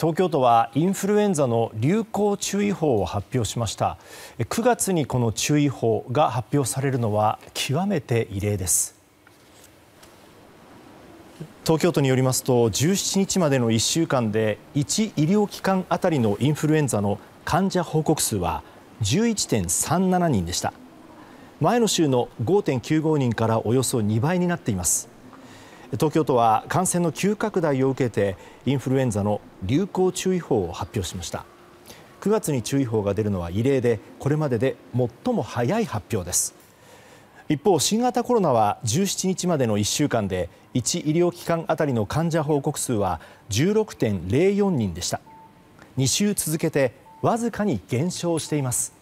東京都はインフルエンザの流行注意報を発表しました9月にこの注意報が発表されるのは極めて異例です東京都によりますと17日までの1週間で1医療機関あたりのインフルエンザの患者報告数は11.37人でした前の週の5.95人からおよそ2倍になっています東京都は感染の急拡大を受けてインフルエンザの流行注意報を発表しました9月に注意報が出るのは異例でこれまでで最も早い発表です一方、新型コロナは17日までの1週間で1医療機関当たりの患者報告数は16.04人でした2週続けてわずかに減少しています